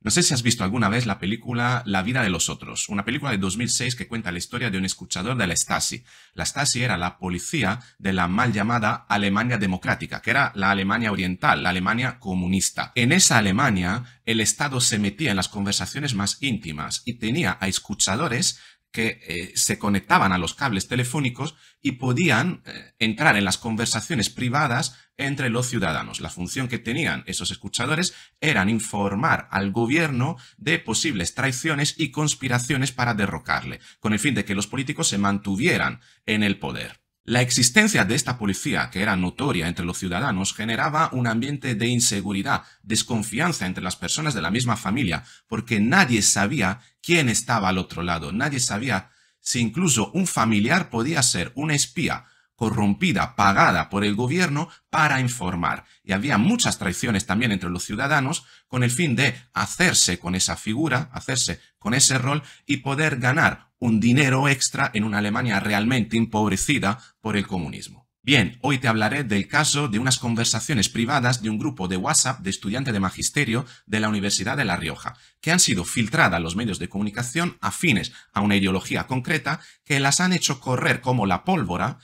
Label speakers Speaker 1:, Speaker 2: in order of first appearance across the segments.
Speaker 1: No sé si has visto alguna vez la película La vida de los otros, una película de 2006 que cuenta la historia de un escuchador de la Stasi. La Stasi era la policía de la mal llamada Alemania democrática, que era la Alemania oriental, la Alemania comunista. En esa Alemania, el Estado se metía en las conversaciones más íntimas y tenía a escuchadores que eh, se conectaban a los cables telefónicos y podían eh, entrar en las conversaciones privadas entre los ciudadanos. La función que tenían esos escuchadores eran informar al gobierno de posibles traiciones y conspiraciones para derrocarle, con el fin de que los políticos se mantuvieran en el poder. La existencia de esta policía, que era notoria entre los ciudadanos, generaba un ambiente de inseguridad, desconfianza entre las personas de la misma familia, porque nadie sabía quién estaba al otro lado, nadie sabía si incluso un familiar podía ser un espía corrompida, pagada por el gobierno para informar. Y había muchas traiciones también entre los ciudadanos con el fin de hacerse con esa figura, hacerse con ese rol y poder ganar un dinero extra en una Alemania realmente empobrecida por el comunismo. Bien, hoy te hablaré del caso de unas conversaciones privadas de un grupo de WhatsApp de estudiantes de magisterio de la Universidad de La Rioja, que han sido filtradas a los medios de comunicación afines a una ideología concreta que las han hecho correr como la pólvora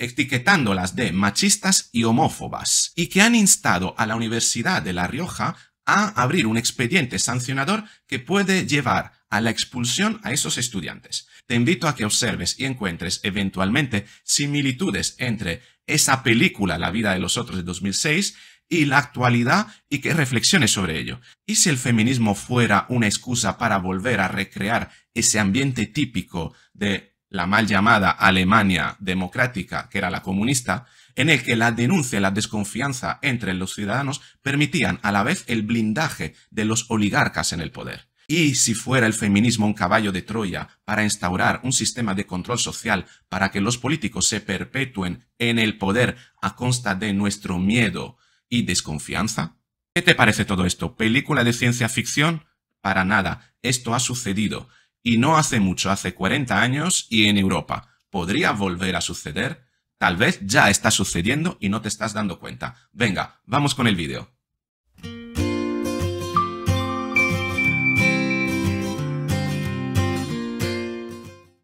Speaker 1: etiquetándolas de machistas y homófobas, y que han instado a la Universidad de La Rioja a abrir un expediente sancionador que puede llevar a la expulsión a esos estudiantes. Te invito a que observes y encuentres eventualmente similitudes entre esa película La vida de los otros de 2006 y la actualidad y que reflexiones sobre ello. ¿Y si el feminismo fuera una excusa para volver a recrear ese ambiente típico de la mal llamada Alemania democrática, que era la comunista, en el que la denuncia y la desconfianza entre los ciudadanos permitían a la vez el blindaje de los oligarcas en el poder. Y si fuera el feminismo un caballo de Troya para instaurar un sistema de control social para que los políticos se perpetúen en el poder a consta de nuestro miedo y desconfianza? ¿Qué te parece todo esto? ¿Película de ciencia ficción? Para nada, esto ha sucedido y no hace mucho, hace 40 años, y en Europa. ¿Podría volver a suceder? Tal vez ya está sucediendo y no te estás dando cuenta. Venga, vamos con el vídeo.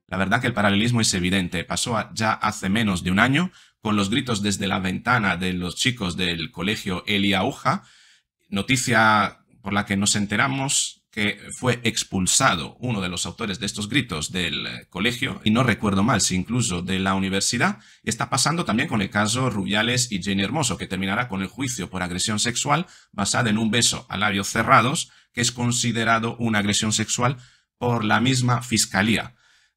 Speaker 1: La verdad que el paralelismo es evidente. Pasó ya hace menos de un año con los gritos desde la ventana de los chicos del colegio Elia Uja, noticia por la que nos enteramos que fue expulsado uno de los autores de estos gritos del eh, colegio, y no recuerdo mal si incluso de la universidad, está pasando también con el caso Rubiales y Jenny Hermoso, que terminará con el juicio por agresión sexual basada en un beso a labios cerrados, que es considerado una agresión sexual por la misma fiscalía.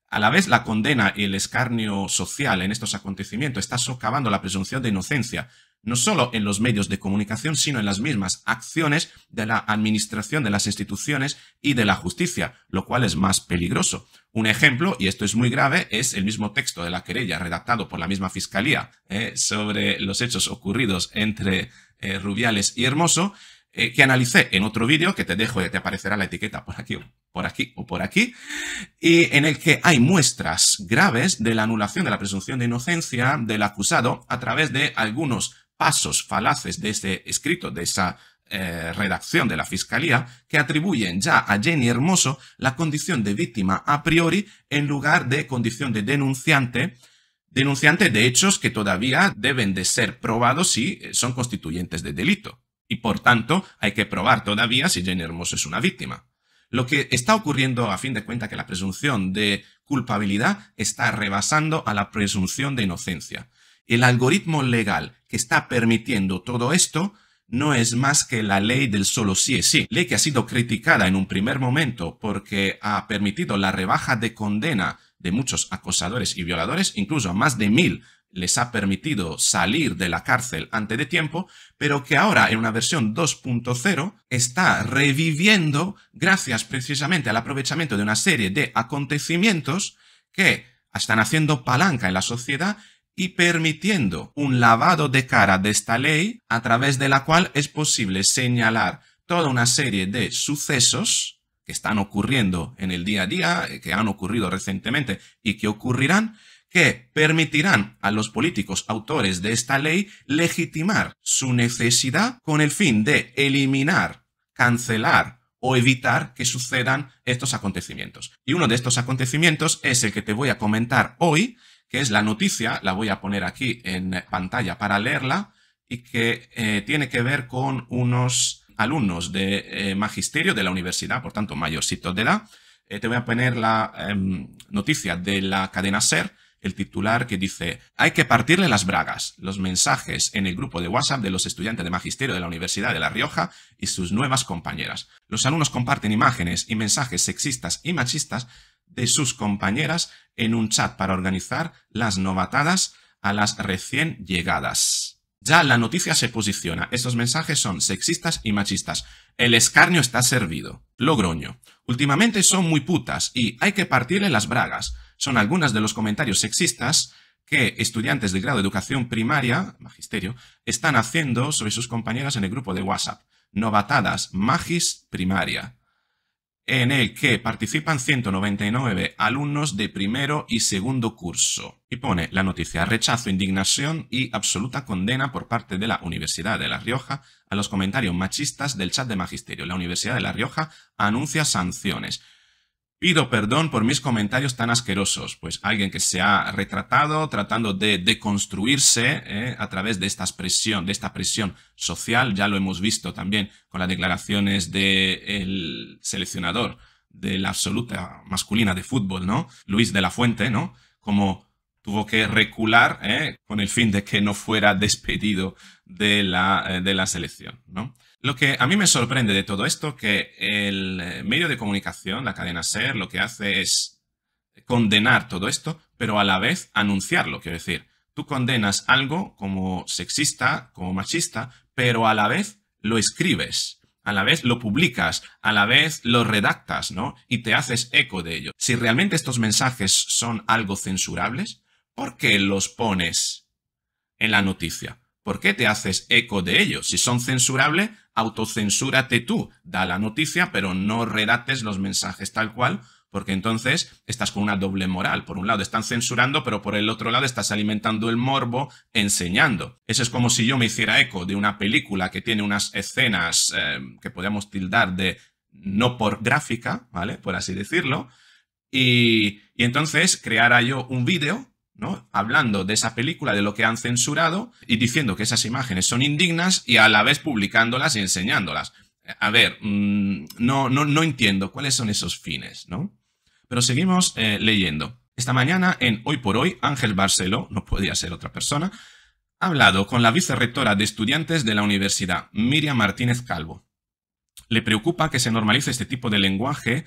Speaker 1: A la vez, la condena y el escarnio social en estos acontecimientos está socavando la presunción de inocencia no solo en los medios de comunicación, sino en las mismas acciones de la administración de las instituciones y de la justicia, lo cual es más peligroso. Un ejemplo, y esto es muy grave, es el mismo texto de la querella redactado por la misma Fiscalía eh, sobre los hechos ocurridos entre eh, Rubiales y Hermoso, eh, que analicé en otro vídeo, que te dejo, y te aparecerá la etiqueta por aquí, por aquí o por aquí, y en el que hay muestras graves de la anulación de la presunción de inocencia del acusado a través de algunos pasos falaces de ese escrito, de esa eh, redacción de la Fiscalía, que atribuyen ya a Jenny Hermoso la condición de víctima a priori en lugar de condición de denunciante, denunciante de hechos que todavía deben de ser probados si eh, son constituyentes de delito. Y por tanto, hay que probar todavía si Jenny Hermoso es una víctima. Lo que está ocurriendo, a fin de cuentas, que la presunción de culpabilidad está rebasando a la presunción de inocencia. El algoritmo legal que está permitiendo todo esto no es más que la ley del solo sí es sí, ley que ha sido criticada en un primer momento porque ha permitido la rebaja de condena de muchos acosadores y violadores, incluso a más de mil les ha permitido salir de la cárcel antes de tiempo, pero que ahora en una versión 2.0 está reviviendo gracias precisamente al aprovechamiento de una serie de acontecimientos que están haciendo palanca en la sociedad y permitiendo un lavado de cara de esta ley a través de la cual es posible señalar toda una serie de sucesos que están ocurriendo en el día a día, eh, que han ocurrido recientemente y que ocurrirán, que permitirán a los políticos autores de esta ley legitimar su necesidad con el fin de eliminar, cancelar o evitar que sucedan estos acontecimientos. Y uno de estos acontecimientos es el que te voy a comentar hoy, que es la noticia, la voy a poner aquí en pantalla para leerla, y que eh, tiene que ver con unos alumnos de eh, magisterio de la universidad, por tanto, mayorcitos de la eh, te voy a poner la em, noticia de la cadena SER, el titular que dice, hay que partirle las bragas, los mensajes en el grupo de WhatsApp de los estudiantes de magisterio de la Universidad de La Rioja y sus nuevas compañeras. Los alumnos comparten imágenes y mensajes sexistas y machistas sus compañeras en un chat para organizar las novatadas a las recién llegadas. Ya la noticia se posiciona. Estos mensajes son sexistas y machistas. El escarnio está servido. Logroño. Últimamente son muy putas y hay que partirle las bragas. Son algunos de los comentarios sexistas que estudiantes de grado de educación primaria, magisterio, están haciendo sobre sus compañeras en el grupo de WhatsApp. Novatadas, magis primaria en el que participan 199 alumnos de primero y segundo curso. Y pone la noticia rechazo, indignación y absoluta condena por parte de la Universidad de La Rioja a los comentarios machistas del chat de magisterio. La Universidad de La Rioja anuncia sanciones. Pido perdón por mis comentarios tan asquerosos, pues alguien que se ha retratado tratando de deconstruirse eh, a través de, esta presión, de esta presión social, ya lo hemos visto también con las declaraciones del seleccionador de la absoluta masculina de fútbol, ¿no? Luis de la Fuente, ¿no? Como tuvo que recular eh, con el fin de que no fuera despedido de la, eh, de la selección, ¿no? Lo que a mí me sorprende de todo esto que el eh, medio de comunicación, la cadena SER, lo que hace es condenar todo esto, pero a la vez anunciarlo. Quiero decir, tú condenas algo como sexista, como machista, pero a la vez lo escribes, a la vez lo publicas, a la vez lo redactas, ¿no? Y te haces eco de ello. Si realmente estos mensajes son algo censurables, ¿por qué los pones en la noticia? ¿Por qué te haces eco de ellos? Si son censurables, autocensúrate tú, da la noticia, pero no redates los mensajes tal cual, porque entonces estás con una doble moral. Por un lado están censurando, pero por el otro lado estás alimentando el morbo enseñando. Eso es como si yo me hiciera eco de una película que tiene unas escenas eh, que podríamos tildar de no por gráfica, ¿vale? Por así decirlo. Y, y entonces creara yo un vídeo Hablando de esa película, de lo que han censurado y diciendo que esas imágenes son indignas y a la vez publicándolas y enseñándolas. A ver, mm, no, no, no, entiendo cuáles son esos fines, ¿no? Pero seguimos eh, leyendo. Esta mañana en Hoy por Hoy, Ángel Barceló, no podía ser otra persona, ha hablado con la vicerrectora de estudiantes de la universidad, Miriam Martínez Calvo. Le preocupa que se normalice este tipo de lenguaje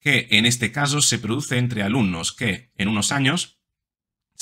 Speaker 1: que en este caso se produce entre alumnos que, en unos años,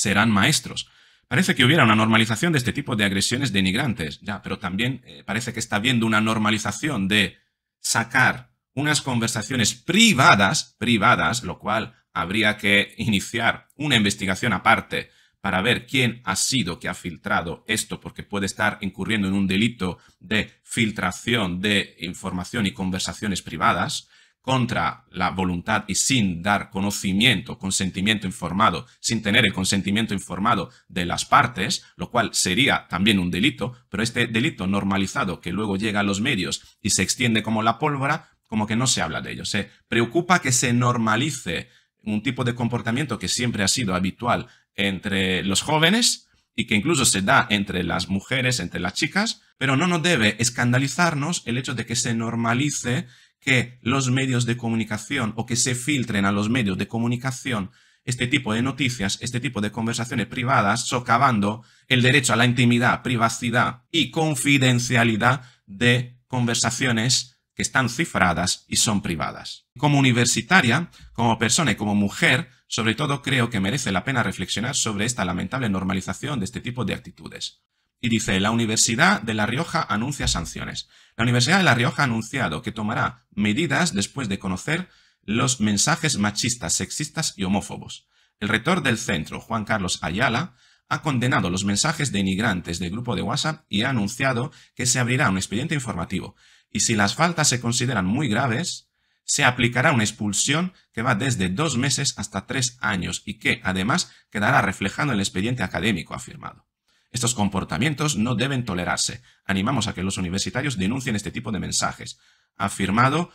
Speaker 1: serán maestros. Parece que hubiera una normalización de este tipo de agresiones denigrantes, ya, pero también eh, parece que está habiendo una normalización de sacar unas conversaciones privadas, privadas, lo cual habría que iniciar una investigación aparte para ver quién ha sido que ha filtrado esto, porque puede estar incurriendo en un delito de filtración de información y conversaciones privadas contra la voluntad y sin dar conocimiento, consentimiento informado, sin tener el consentimiento informado de las partes, lo cual sería también un delito, pero este delito normalizado que luego llega a los medios y se extiende como la pólvora, como que no se habla de ello. Se preocupa que se normalice un tipo de comportamiento que siempre ha sido habitual entre los jóvenes y que incluso se da entre las mujeres, entre las chicas, pero no nos debe escandalizarnos el hecho de que se normalice que los medios de comunicación o que se filtren a los medios de comunicación este tipo de noticias, este tipo de conversaciones privadas, socavando el derecho a la intimidad, privacidad y confidencialidad de conversaciones que están cifradas y son privadas. Como universitaria, como persona y como mujer, sobre todo creo que merece la pena reflexionar sobre esta lamentable normalización de este tipo de actitudes. Y dice, la Universidad de La Rioja anuncia sanciones. La Universidad de La Rioja ha anunciado que tomará medidas después de conocer los mensajes machistas, sexistas y homófobos. El rector del centro, Juan Carlos Ayala, ha condenado los mensajes de inmigrantes del grupo de WhatsApp y ha anunciado que se abrirá un expediente informativo. Y si las faltas se consideran muy graves, se aplicará una expulsión que va desde dos meses hasta tres años y que, además, quedará reflejado en el expediente académico, afirmado. Estos comportamientos no deben tolerarse. Animamos a que los universitarios denuncien este tipo de mensajes. afirmado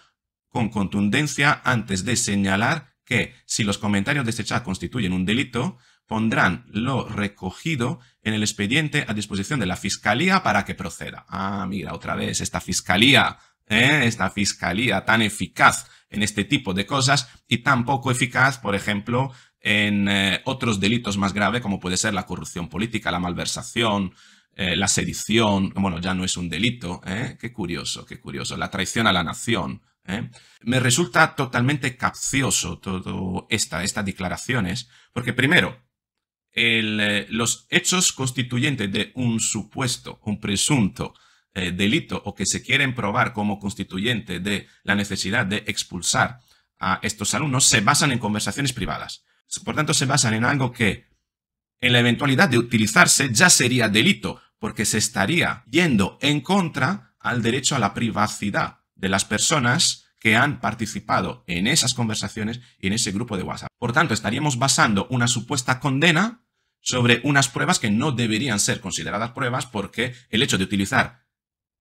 Speaker 1: con contundencia antes de señalar que si los comentarios de este chat constituyen un delito, pondrán lo recogido en el expediente a disposición de la Fiscalía para que proceda. Ah, mira, otra vez, esta Fiscalía, ¿eh? esta Fiscalía tan eficaz en este tipo de cosas y tan poco eficaz, por ejemplo, en eh, otros delitos más graves, como puede ser la corrupción política, la malversación, eh, la sedición, bueno, ya no es un delito, ¿eh? qué curioso, qué curioso, la traición a la nación. Me resulta totalmente capcioso todas esta, estas declaraciones, porque primero, el, los hechos constituyentes de un supuesto, un presunto delito o que se quieren probar como constituyente de la necesidad de expulsar a estos alumnos se basan en conversaciones privadas. Por tanto, se basan en algo que, en la eventualidad de utilizarse, ya sería delito, porque se estaría yendo en contra al derecho a la privacidad de las personas que han participado en esas conversaciones y en ese grupo de WhatsApp. Por tanto, estaríamos basando una supuesta condena sobre unas pruebas que no deberían ser consideradas pruebas porque el hecho de utilizar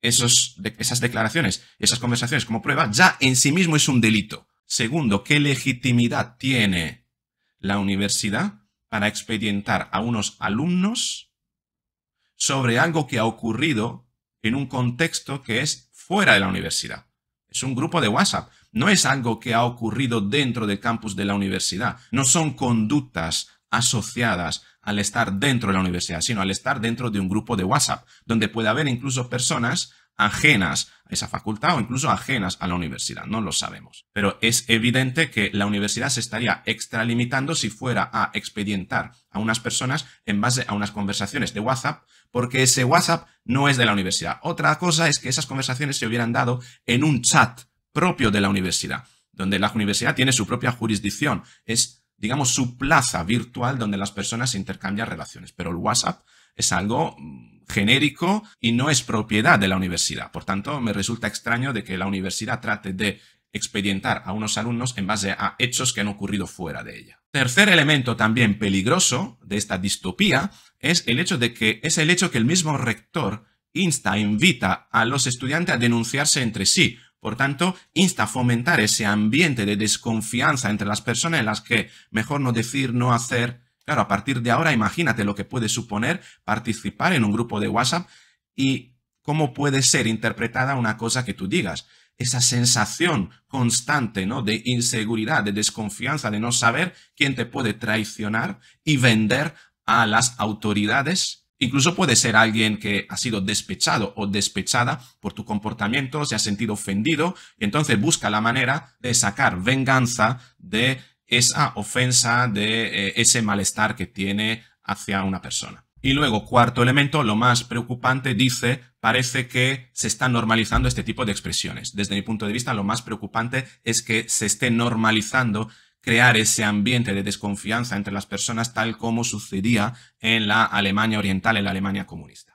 Speaker 1: esos, esas declaraciones, esas conversaciones como prueba, ya en sí mismo es un delito. Segundo, ¿qué legitimidad tiene la universidad para expedientar a unos alumnos sobre algo que ha ocurrido en un contexto que es fuera de la universidad. Es un grupo de WhatsApp, no es algo que ha ocurrido dentro del campus de la universidad, no son conductas asociadas al estar dentro de la universidad, sino al estar dentro de un grupo de WhatsApp, donde puede haber incluso personas ajenas esa facultad o incluso ajenas a la universidad, no lo sabemos. Pero es evidente que la universidad se estaría extralimitando si fuera a expedientar a unas personas en base a unas conversaciones de WhatsApp, porque ese WhatsApp no es de la universidad. Otra cosa es que esas conversaciones se hubieran dado en un chat propio de la universidad, donde la universidad tiene su propia jurisdicción, es, digamos, su plaza virtual donde las personas intercambian relaciones, pero el WhatsApp es algo mm, genérico y no es propiedad de la universidad. Por tanto, me resulta extraño de que la universidad trate de expedientar a unos alumnos en base a hechos que han ocurrido fuera de ella. Tercer elemento también peligroso de esta distopía es el hecho de que es el hecho que el mismo rector insta, invita a los estudiantes a denunciarse entre sí. Por tanto, insta a fomentar ese ambiente de desconfianza entre las personas en las que mejor no decir, no hacer, Claro, a partir de ahora imagínate lo que puede suponer participar en un grupo de WhatsApp y cómo puede ser interpretada una cosa que tú digas. Esa sensación constante ¿no? de inseguridad, de desconfianza, de no saber quién te puede traicionar y vender a las autoridades Incluso puede ser alguien que ha sido despechado o despechada por tu comportamiento, se ha sentido ofendido entonces busca la manera de sacar venganza, de esa ofensa, de eh, ese malestar que tiene hacia una persona. Y luego, cuarto elemento, lo más preocupante, dice, parece que se está normalizando este tipo de expresiones. Desde mi punto de vista, lo más preocupante es que se esté normalizando crear ese ambiente de desconfianza entre las personas tal como sucedía en la Alemania oriental, en la Alemania comunista.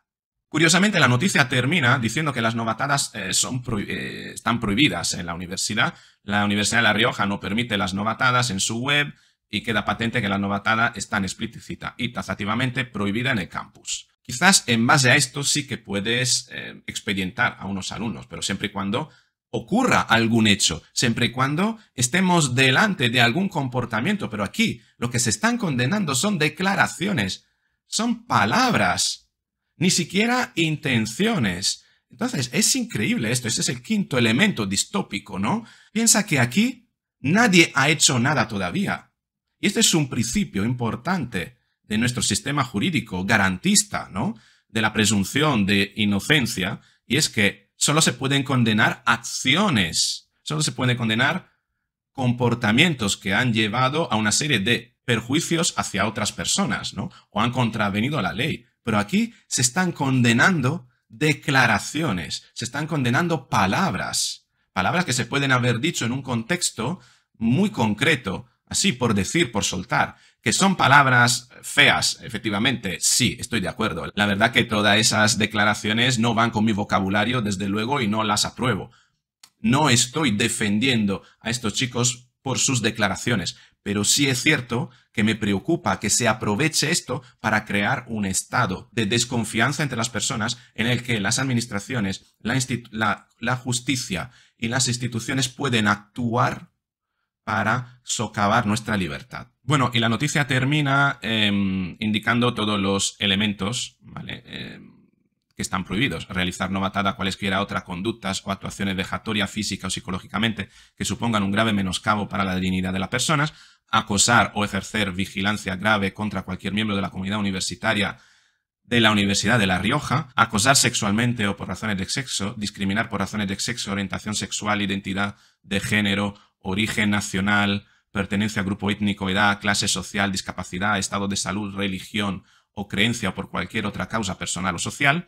Speaker 1: Curiosamente, la noticia termina diciendo que las novatadas eh, eh, están prohibidas en la universidad. La Universidad de La Rioja no permite las novatadas en su web y queda patente que la novatada es tan explícita y tazativamente prohibida en el campus. Quizás en base a esto sí que puedes eh, expedientar a unos alumnos, pero siempre y cuando ocurra algún hecho, siempre y cuando estemos delante de algún comportamiento. Pero aquí lo que se están condenando son declaraciones, son palabras ni siquiera intenciones. Entonces, es increíble esto, este es el quinto elemento distópico, ¿no? Piensa que aquí nadie ha hecho nada todavía. Y este es un principio importante de nuestro sistema jurídico garantista, ¿no? De la presunción de inocencia, y es que solo se pueden condenar acciones, solo se pueden condenar comportamientos que han llevado a una serie de perjuicios hacia otras personas, ¿no? O han contravenido la ley. Pero aquí se están condenando declaraciones, se están condenando palabras, palabras que se pueden haber dicho en un contexto muy concreto, así por decir, por soltar, que son palabras feas, efectivamente, sí, estoy de acuerdo. La verdad que todas esas declaraciones no van con mi vocabulario, desde luego, y no las apruebo. No estoy defendiendo a estos chicos por sus declaraciones, pero sí es cierto que me preocupa que se aproveche esto para crear un estado de desconfianza entre las personas en el que las administraciones, la, justicia y las instituciones pueden actuar para socavar nuestra libertad. Bueno, y la noticia termina em, indicando todos los elementos ¿vale? Em, que están prohibidos. Realizar novatada cualesquiera otra conductas o actuaciones vejatorias, física o psicológicamente que supongan un grave menoscabo para la dignidad de las personas. Acosar o ejercer vigilancia grave contra cualquier miembro de la comunidad universitaria de la Universidad de La Rioja, acosar sexualmente o por razones de sexo, discriminar por razones de sexo, orientación sexual, identidad de género, origen nacional, pertenencia a grupo étnico, edad, clase social, discapacidad, estado de salud, religión o creencia o por cualquier otra causa personal o social,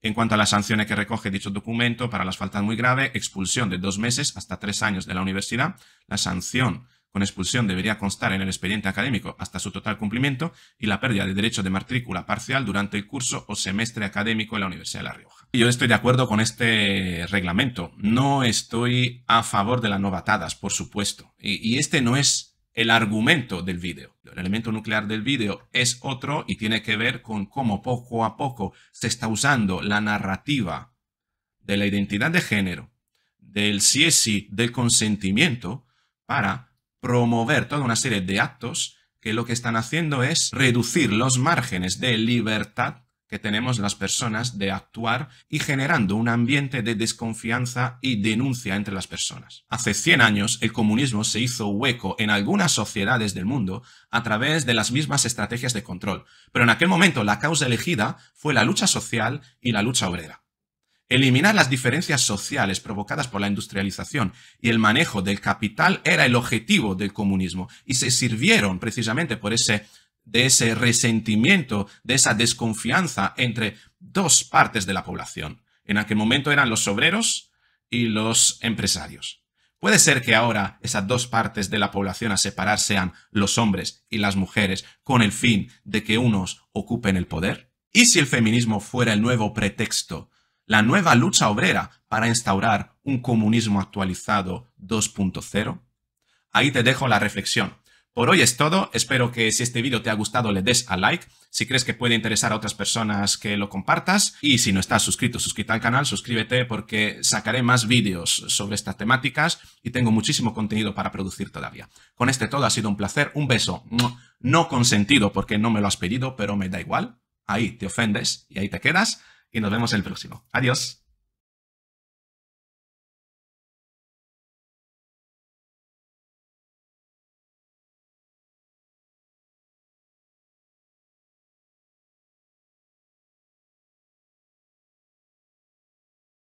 Speaker 1: en cuanto a las sanciones que recoge dicho documento, para las faltas muy graves, expulsión de dos meses hasta tres años de la universidad, la sanción con expulsión debería constar en el expediente académico hasta su total cumplimiento y la pérdida de derecho de matrícula parcial durante el curso o semestre académico en la Universidad de La Rioja. Yo estoy de acuerdo con este reglamento. No estoy a favor de las novatadas, por supuesto. Y, y este no es el argumento del vídeo. El elemento nuclear del vídeo es otro y tiene que ver con cómo poco a poco se está usando la narrativa de la identidad de género, del sí es sí, del consentimiento, para promover toda una serie de actos que lo que están haciendo es reducir los márgenes de libertad que tenemos las personas de actuar y generando un ambiente de desconfianza y denuncia entre las personas. Hace 100 años el comunismo se hizo hueco en algunas sociedades del mundo a través de las mismas estrategias de control, pero en aquel momento la causa elegida fue la lucha social y la lucha obrera. Eliminar las diferencias sociales provocadas por la industrialización y el manejo del capital era el objetivo del comunismo y se sirvieron precisamente por ese de ese resentimiento, de esa desconfianza entre dos partes de la población. En aquel momento eran los obreros y los empresarios. Puede ser que ahora esas dos partes de la población a separar sean los hombres y las mujeres con el fin de que unos ocupen el poder. ¿Y si el feminismo fuera el nuevo pretexto, la nueva lucha obrera para instaurar un comunismo actualizado 2.0? Ahí te dejo la reflexión. Por hoy es todo, espero que si este vídeo te ha gustado le des a like, si crees que puede interesar a otras personas que lo compartas y si no estás suscrito, suscríbete al canal, suscríbete porque sacaré más vídeos sobre estas temáticas y tengo muchísimo contenido para producir todavía. Con este todo ha sido un placer, un beso, no consentido porque no me lo has pedido, pero me da igual, ahí te ofendes y ahí te quedas y nos vemos el próximo. Adiós.